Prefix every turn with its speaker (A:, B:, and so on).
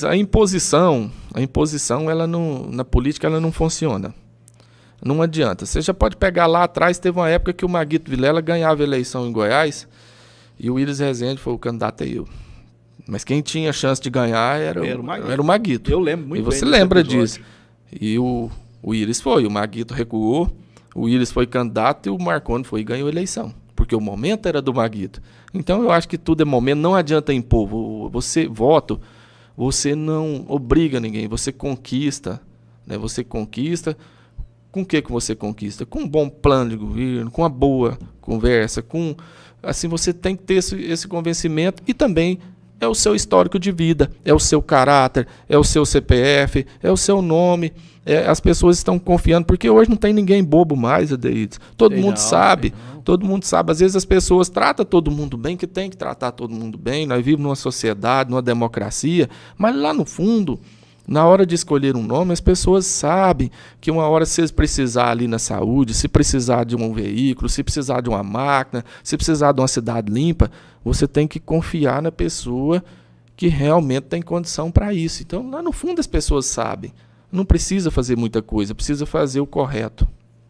A: A imposição, a imposição ela não, na política ela não funciona. Não adianta. Você já pode pegar lá atrás, teve uma época que o Maguito Vilela ganhava eleição em Goiás e o Willis Rezende foi o candidato aí. eu. Mas quem tinha chance de ganhar era, era, o, Maguito. era o Maguito.
B: Eu lembro muito e bem. E você lembra disso.
A: E o, o foi, o Maguito recuou, o Iris foi candidato e o Marconi foi e ganhou eleição. Porque o momento era do Maguito. Então eu acho que tudo é momento, não adianta impor. Você voto você não obriga ninguém, você conquista. Né? Você conquista. Com o que, que você conquista? Com um bom plano de governo, com uma boa conversa, com. Assim, você tem que ter esse, esse convencimento e também é o seu histórico de vida, é o seu caráter, é o seu CPF, é o seu nome. É, as pessoas estão confiando, porque hoje não tem ninguém bobo mais, Adeides. Todo sei mundo não, sabe, todo mundo sabe. Às vezes as pessoas tratam todo mundo bem, que tem que tratar todo mundo bem. Nós vivemos numa sociedade, numa democracia, mas lá no fundo, na hora de escolher um nome, as pessoas sabem que uma hora se precisar ali na saúde, se precisar de um veículo, se precisar de uma máquina, se precisar de uma cidade limpa, você tem que confiar na pessoa que realmente tem condição para isso. Então, lá no fundo as pessoas sabem. Não precisa fazer muita coisa, precisa fazer o correto.